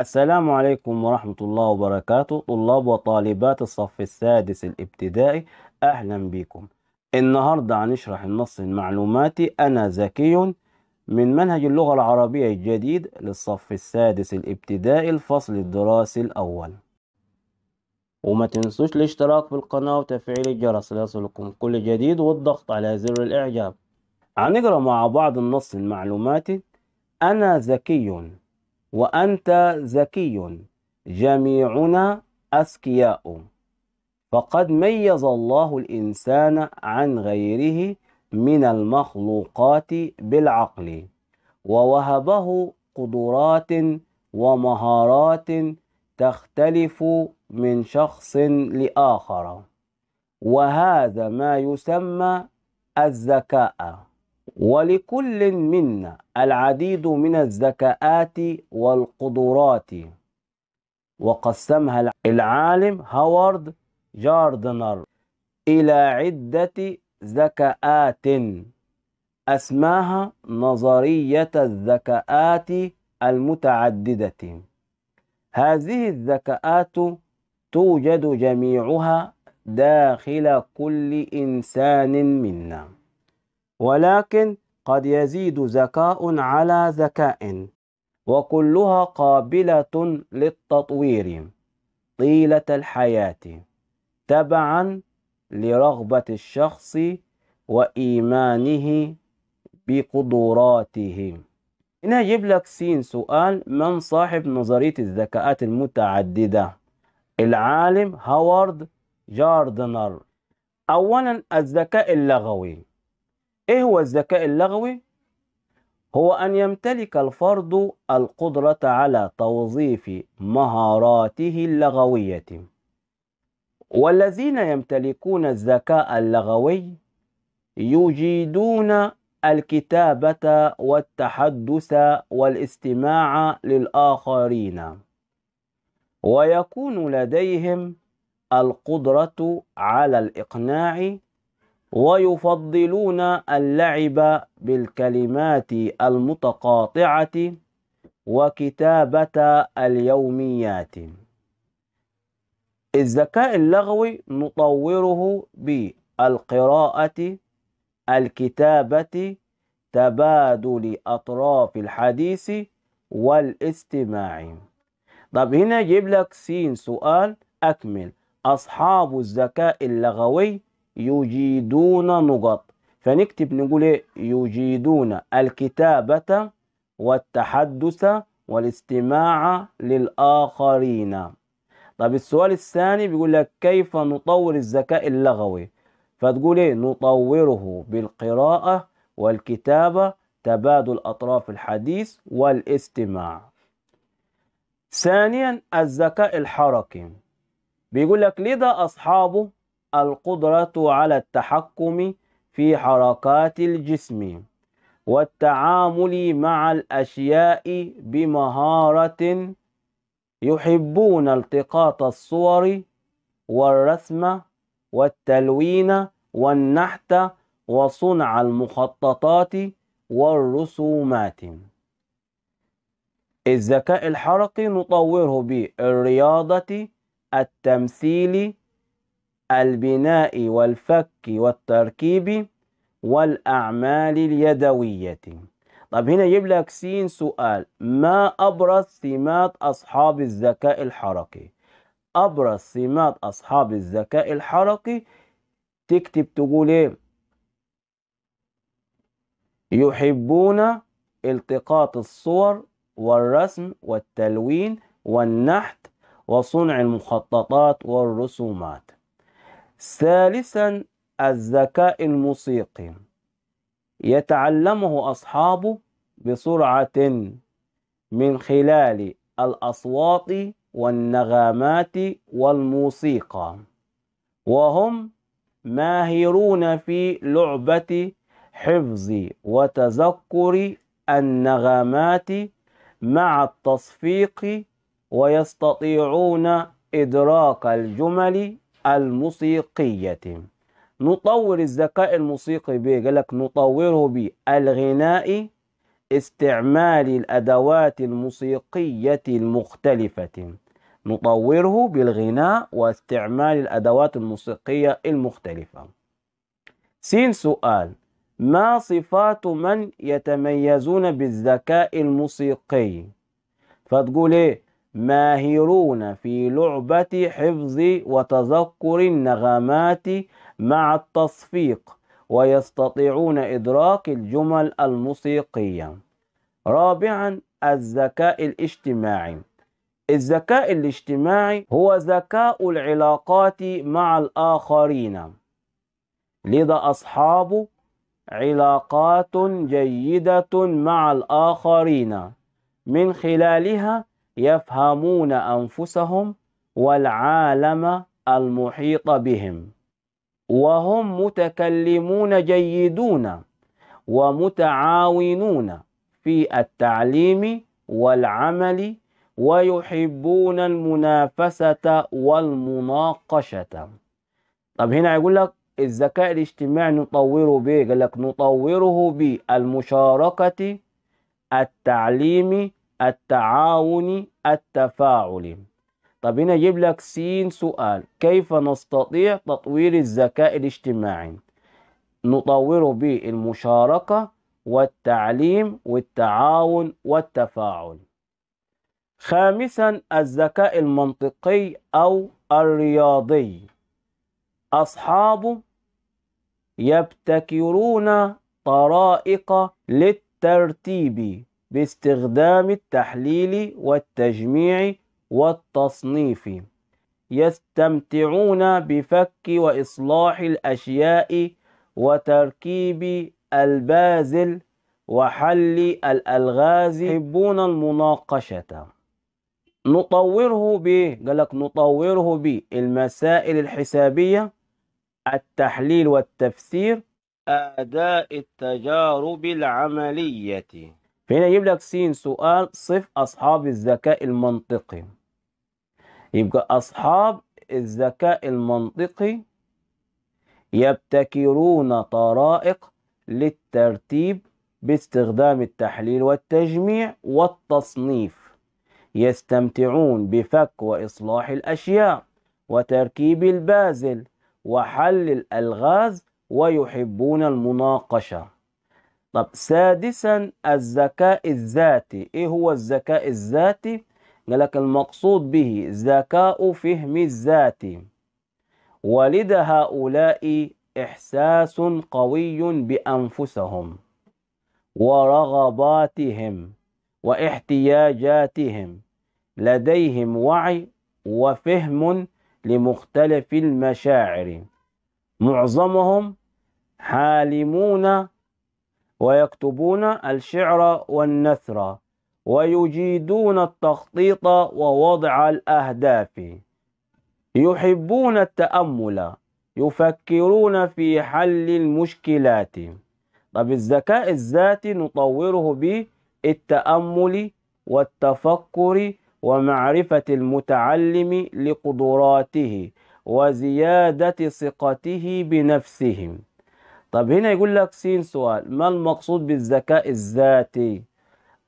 السلام عليكم ورحمة الله وبركاته طلاب وطالبات الصف السادس الابتدائي أهلا بكم النهاردة هنشرح النص المعلوماتي أنا ذكي من منهج اللغة العربية الجديد للصف السادس الابتدائي الفصل الدراسي الأول وما تنسوش الاشتراك في القناة وتفعيل الجرس ليصلكم كل جديد والضغط على زر الإعجاب هنقرأ مع بعض النص المعلوماتي أنا ذكي وأنت ذكي جميعنا أذكياء فقد ميز الله الإنسان عن غيره من المخلوقات بالعقل ووهبه قدرات ومهارات تختلف من شخص لآخر وهذا ما يسمى الذكاء ولكل منا العديد من الذكاءات والقدرات وقسمها العالم هوارد جاردنر إلى عدة ذكاءات أسماها نظرية الذكاءات المتعددة هذه الذكاءات توجد جميعها داخل كل إنسان منا ولكن قد يزيد ذكاء على ذكاء وكلها قابلة للتطوير طيلة الحياة تبعا لرغبة الشخص وإيمانه بقدراته هنا يجيب لك سين سؤال من صاحب نظرية الذكاءات المتعددة العالم هوارد جاردنر أولا الذكاء اللغوي إيه هو الذكاء اللغوي؟ هو أن يمتلك الفرد القدرة على توظيف مهاراته اللغوية والذين يمتلكون الذكاء اللغوي يجيدون الكتابة والتحدث والاستماع للآخرين ويكون لديهم القدرة على الإقناع ويفضلون اللعب بالكلمات المتقاطعة وكتابة اليوميات الذكاء اللغوي نطوره بالقراءة الكتابة تبادل أطراف الحديث والاستماع طب هنا جيب لك سين سؤال أكمل أصحاب الذكاء اللغوي يجيدون نقط فنكتب نقول ايه يجيدون الكتابة والتحدث والاستماع للآخرين طب السؤال الثاني بيقول لك كيف نطور الذكاء اللغوي فتقول ايه نطوره بالقراءة والكتابة تبادل أطراف الحديث والاستماع ثانيا الذكاء الحركي بيقول لك لذا أصحابه القدرة على التحكم في حركات الجسم والتعامل مع الأشياء بمهارة يحبون التقاط الصور والرسم والتلوين والنحت وصنع المخططات والرسومات الذكاء الحركي نطوره بالرياضة التمثيل البناء والفك والتركيب والأعمال اليدوية طب هنا يجيب لك سين سؤال ما أبرز سمات أصحاب الذكاء الحركي أبرز سمات أصحاب الذكاء الحركي تكتب تقول إيه يحبون التقاط الصور والرسم والتلوين والنحت وصنع المخططات والرسومات ثالثا الذكاء الموسيقي يتعلمه أصحابه بسرعة من خلال الأصوات والنغمات والموسيقى وهم ماهرون في لعبة حفظ وتذكر النغمات مع التصفيق ويستطيعون إدراك الجمل الموسيقية نطور الذكاء الموسيقي به قال لك نطوره بالغناء استعمال الأدوات الموسيقية المختلفة نطوره بالغناء واستعمال الأدوات الموسيقية المختلفة سين سؤال ما صفات من يتميزون بالذكاء الموسيقي فتقول ايه ماهرون في لعبة حفظ وتذكر النغمات مع التصفيق ويستطيعون إدراك الجمل الموسيقية رابعا الذكاء الاجتماعي الذكاء الاجتماعي هو ذكاء العلاقات مع الآخرين لذا أصحاب علاقات جيدة مع الآخرين من خلالها يفهمون أنفسهم والعالم المحيط بهم وهم متكلمون جيدون ومتعاونون في التعليم والعمل ويحبون المنافسة والمناقشة طب هنا يقول لك الذكاء الاجتماعي نطوره به قال لك نطوره بالمشاركة التعليم التعاون التفاعلي طب هنا يجيب لك سين سؤال كيف نستطيع تطوير الذكاء الاجتماعي نطوره بالمشاركة والتعليم والتعاون والتفاعل خامسا الذكاء المنطقي أو الرياضي أصحابه يبتكرون طرائق للترتيب باستخدام التحليل والتجميع والتصنيف يستمتعون بفك واصلاح الاشياء وتركيب البازل وحل الالغاز يحبون المناقشه نطوره ب قال لك نطوره بالمسائل الحسابيه التحليل والتفسير اداء التجارب العمليه فهنا يجيب لك س سؤال صف أصحاب الذكاء المنطقي يبقى أصحاب الذكاء المنطقي يبتكرون طرائق للترتيب باستخدام التحليل والتجميع والتصنيف يستمتعون بفك وإصلاح الأشياء وتركيب البازل وحل الألغاز ويحبون المناقشة طب سادسا الذكاء الذاتي ايه هو الذكاء الذاتي قال لك المقصود به ذكاء فهم الذات ولد هؤلاء إحساس قوي بأنفسهم ورغباتهم واحتياجاتهم لديهم وعي وفهم لمختلف المشاعر معظمهم حالمون ويكتبون الشعر والنثر ويجيدون التخطيط ووضع الأهداف يحبون التأمل يفكرون في حل المشكلات طب الذكاء الذاتي نطوره بالتأمل والتفكر ومعرفة المتعلم لقدراته وزيادة ثقته بنفسه طب هنا يقول لك سين سؤال ما المقصود بالذكاء الذاتي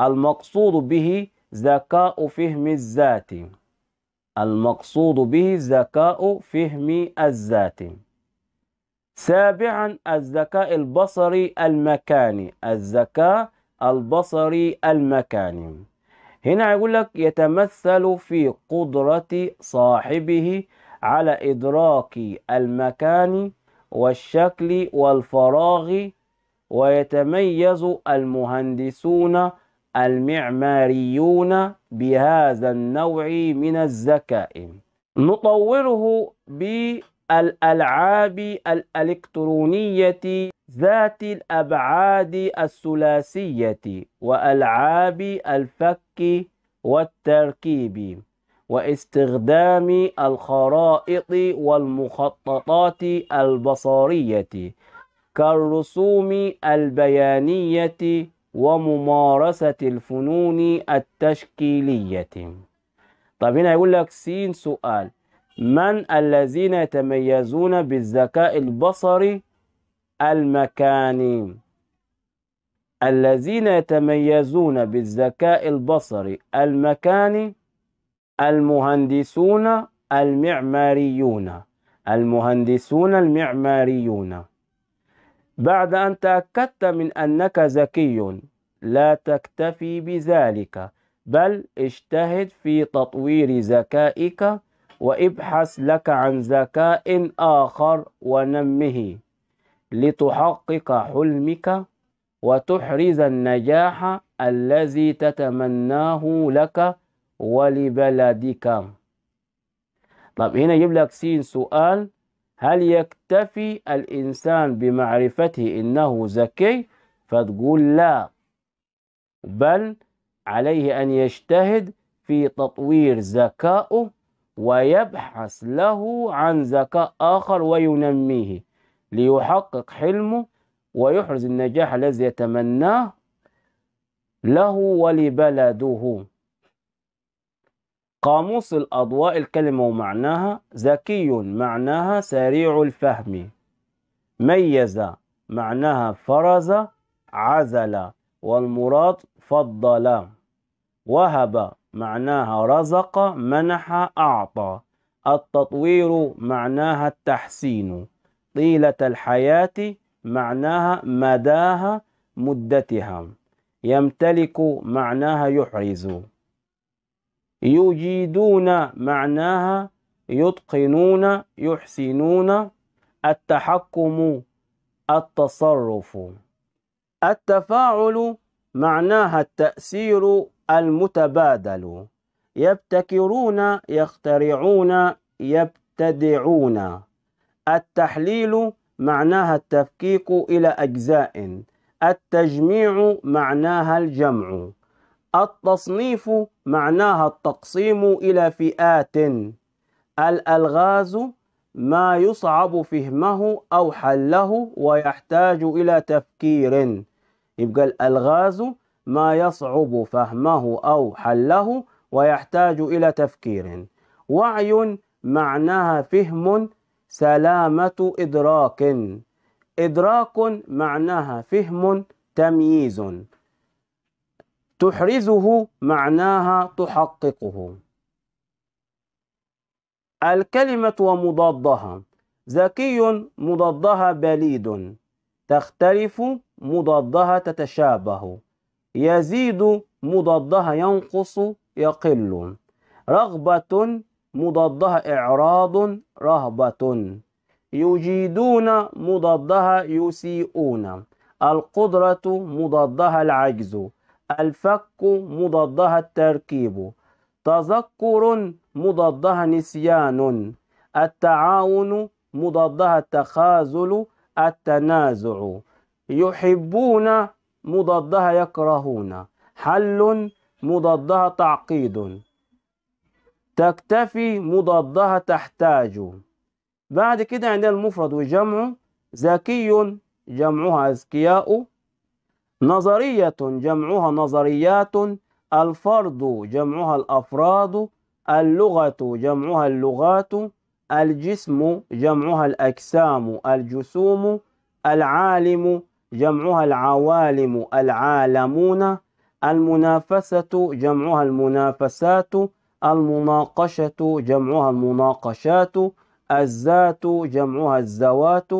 المقصود به ذكاء فهم الذات المقصود به ذكاء فهم الذات سابعا الذكاء البصري المكاني الذكاء البصري المكاني هنا يقول لك يتمثل في قدرة صاحبه على إدراك المكان والشكل والفراغ ويتميز المهندسون المعماريون بهذا النوع من الذكاء نطوره بالألعاب الإلكترونية ذات الأبعاد الثلاثية وألعاب الفك والتركيب واستخدام الخرائط والمخططات البصرية كالرسوم البيانية وممارسة الفنون التشكيلية طب هنا يقول لك سين سؤال من الذين يتميزون بالذكاء البصري المكاني الذين يتميزون بالذكاء البصري المكاني المهندسون المعماريون المهندسون المعماريون بعد أن تأكدت من أنك ذكي لا تكتفي بذلك بل اجتهد في تطوير ذكائك وابحث لك عن ذكاء آخر ونمه لتحقق حلمك وتحرز النجاح الذي تتمناه لك ولبلدك طب هنا يجيب لك سين سؤال هل يكتفي الإنسان بمعرفته إنه ذكي فتقول لا بل عليه أن يجتهد في تطوير ذكائه ويبحث له عن ذكاء آخر وينميه ليحقق حلمه ويحرز النجاح الذي يتمناه له ولبلده قاموس الأضواء الكلمة ومعناها ذكي معناها سريع الفهم ميز معناها فرز عزل والمراد فضل وهب معناها رزق منح أعطى التطوير معناها التحسين طيلة الحياة معناها مداها مدتها يمتلك معناها يحرز يجيدون معناها يتقنون يحسنون التحكم التصرف التفاعل معناها التأثير المتبادل يبتكرون يخترعون يبتدعون التحليل معناها التفكيك إلى أجزاء التجميع معناها الجمع التصنيف معناها التقسيم إلى فئات الألغاز ما يصعب فهمه أو حله ويحتاج إلى تفكير يبقى الألغاز ما يصعب فهمه أو حله ويحتاج إلى تفكير وعي معناها فهم سلامة إدراك إدراك معناها فهم تمييز تحرزه معناها تحققه الكلمة ومضادها ذكي مضادها بليد تختلف مضادها تتشابه يزيد مضادها ينقص يقل رغبة مضادها إعراض رهبة يجيدون مضادها يسيئون القدرة مضادها العجز الفك مضادها التركيب تذكر مضادها نسيان التعاون مضادها التخاذل التنازع يحبون مضادها يكرهون حل مضادها تعقيد تكتفي مضادها تحتاج بعد كده عندنا المفرد وجمعه ذكي جمعها أذكياء نظرية جمعها نظريات الفرد جمعها الأفراد اللغة جمعها اللغات الجسم جمعها الأجسام الجسوم العالم جمعها العوالم العالمون المنافسة جمعها المنافسات المناقشة جمعها المناقشات الذات جمعها الزوات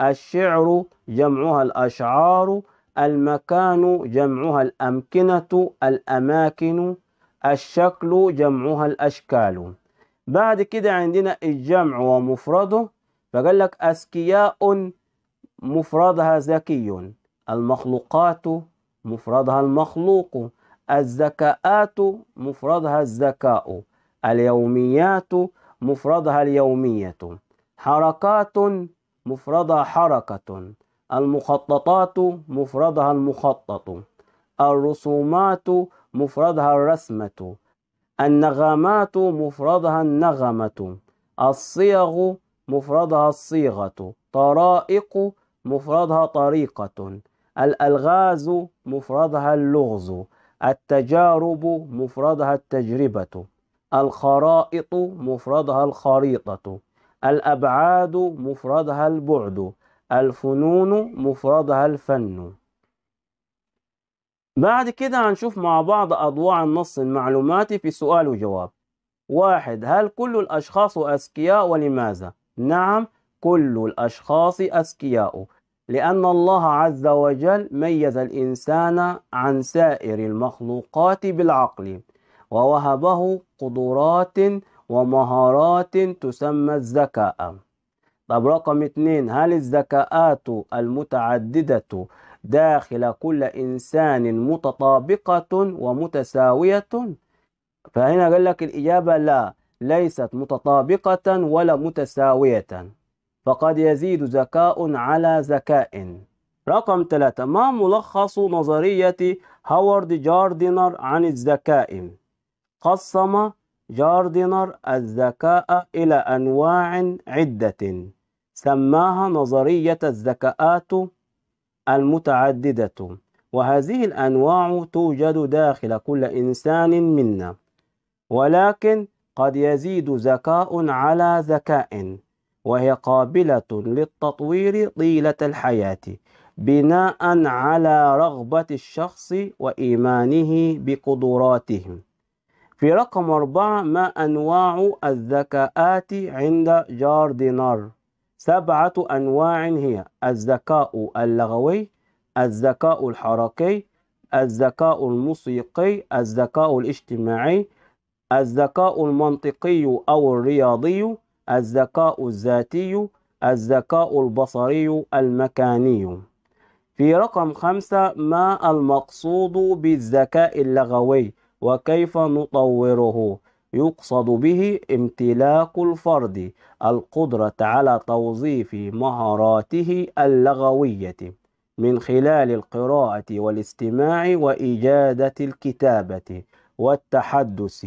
الشعر جمعها الأشعار المكان جمعها الأمكنة الأماكن الشكل جمعها الأشكال بعد كده عندنا الجمع ومفرده فقال لك أذكياء مفردها ذكي المخلوقات مفردها المخلوق الذكاءات مفردها الذكاء اليوميات مفردها اليومية حركات مفردها حركة المخططات مفردها المخطط الرسومات مفردها الرسمة النغمات مفردها النغمة الصيغ مفردها الصيغة طرائق مفردها طريقة الألغاز مفردها اللغز التجارب مفردها التجربة الخرائط مفردها الخريطة الأبعاد مفردها البعد الفنون مفردها الفن بعد كده هنشوف مع بعض أضواع النص المعلوماتي في سؤال وجواب واحد هل كل الأشخاص أذكياء ولماذا؟ نعم كل الأشخاص أذكياء لأن الله عز وجل ميز الإنسان عن سائر المخلوقات بالعقل ووهبه قدرات ومهارات تسمى الذكاء طب رقم اثنين هل الذكاءات المتعددة داخل كل إنسان متطابقة ومتساوية فهنا قال لك الإجابة لا ليست متطابقة ولا متساوية فقد يزيد ذكاء على ذكاء رقم ثلاثة ما ملخص نظرية هوارد جاردينر عن الذكاء قسم جاردنر الذكاء إلى أنواع عدة سماها نظرية الذكاءات المتعددة وهذه الأنواع توجد داخل كل إنسان منا ولكن قد يزيد ذكاء على ذكاء وهي قابلة للتطوير طيلة الحياة بناء على رغبة الشخص وإيمانه بقدراتهم في رقم أربعة ما أنواع الذكاءات عند جاردينر سبعة أنواع هي الذكاء اللغوي الذكاء الحركي الذكاء الموسيقي الذكاء الاجتماعي الذكاء المنطقي أو الرياضي الذكاء الذاتي الذكاء البصري المكاني في رقم خمسة ما المقصود بالذكاء اللغوي وكيف نطوره يقصد به امتلاك الفرد القدرة على توظيف مهاراته اللغوية من خلال القراءة والاستماع وإجادة الكتابة والتحدث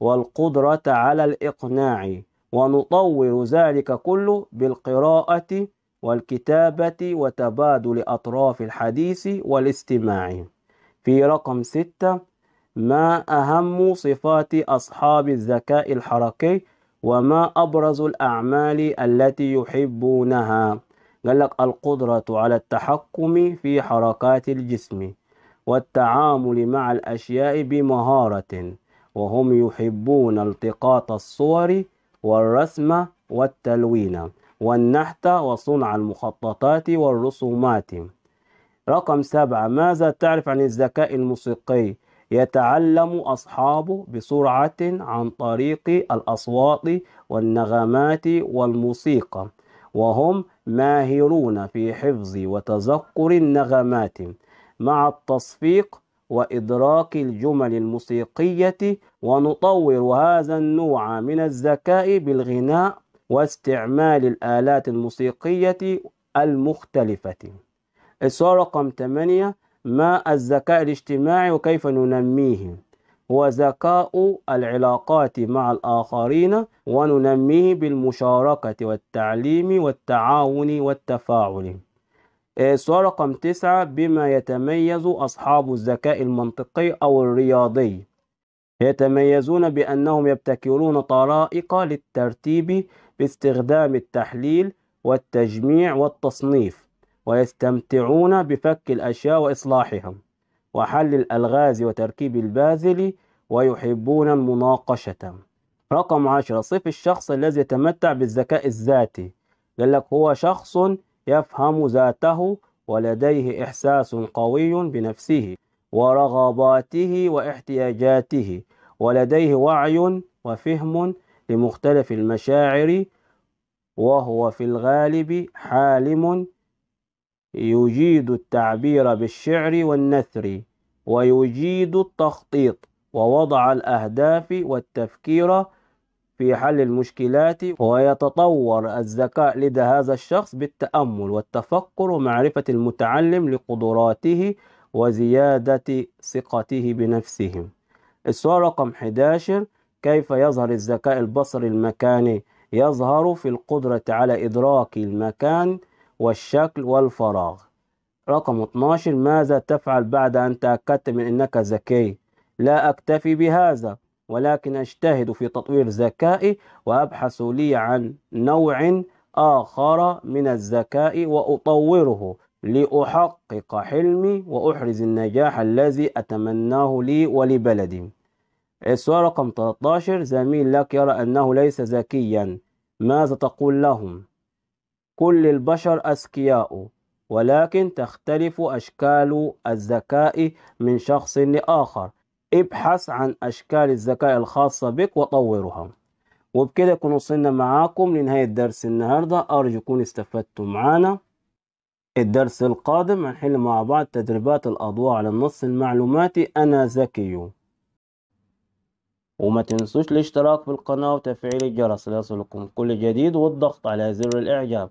والقدرة على الإقناع ونطور ذلك كله بالقراءة والكتابة وتبادل أطراف الحديث والاستماع في رقم ستة ما أهم صفات أصحاب الذكاء الحركي وما أبرز الأعمال التي يحبونها قال لك القدرة على التحكم في حركات الجسم والتعامل مع الأشياء بمهارة وهم يحبون التقاط الصور والرسم والتلوين والنحت وصنع المخططات والرسومات رقم سبعة ماذا تعرف عن الذكاء الموسيقي؟ يتعلم أصحابه بسرعة عن طريق الأصوات والنغمات والموسيقى وهم ماهرون في حفظ وتذكر النغمات مع التصفيق وإدراك الجمل الموسيقية ونطور هذا النوع من الذكاء بالغناء واستعمال الآلات الموسيقية المختلفة السؤال رقم 8 ما الذكاء الاجتماعي وكيف ننميه هو ذكاء العلاقات مع الآخرين وننميه بالمشاركة والتعليم والتعاون والتفاعل إيه، سؤال رقم تسعة بما يتميز أصحاب الذكاء المنطقي أو الرياضي يتميزون بأنهم يبتكرون طرائق للترتيب باستخدام التحليل والتجميع والتصنيف ويستمتعون بفك الأشياء وإصلاحها وحل الألغاز وتركيب البازل ويحبون المناقشة رقم عشرة صف الشخص الذي يتمتع بالذكاء الذاتي قال لك هو شخص يفهم ذاته ولديه إحساس قوي بنفسه ورغباته واحتياجاته ولديه وعي وفهم لمختلف المشاعر وهو في الغالب حالم يجيد التعبير بالشعر والنثر ويجيد التخطيط ووضع الأهداف والتفكير في حل المشكلات ويتطور الذكاء لدى هذا الشخص بالتأمل والتفكر ومعرفة المتعلم لقدراته وزيادة ثقته بنفسه السؤال رقم 11 كيف يظهر الذكاء البصري المكاني؟ يظهر في القدرة على إدراك المكان والشكل والفراغ رقم 12 ماذا تفعل بعد أن تأكدت من أنك ذكي لا أكتفي بهذا ولكن أجتهد في تطوير ذكائي وأبحث لي عن نوع آخر من الذكاء وأطوره لأحقق حلمي وأحرز النجاح الذي أتمناه لي ولبلدي السؤال رقم 13 زميل لك يرى أنه ليس ذكيا ماذا تقول لهم؟ كل البشر أذكياء ولكن تختلف أشكال الذكاء من شخص لآخر ابحث عن أشكال الذكاء الخاصة بك وطورها وبكده يكون وصلنا معاكم لنهاية درس النهاردة أرجو يكون استفدتم معانا الدرس القادم هنحل مع بعض تدريبات الأضواء على النص المعلوماتي أنا ذكي وما تنسوش الاشتراك في القناة وتفعيل الجرس ليصلكم كل جديد والضغط على زر الإعجاب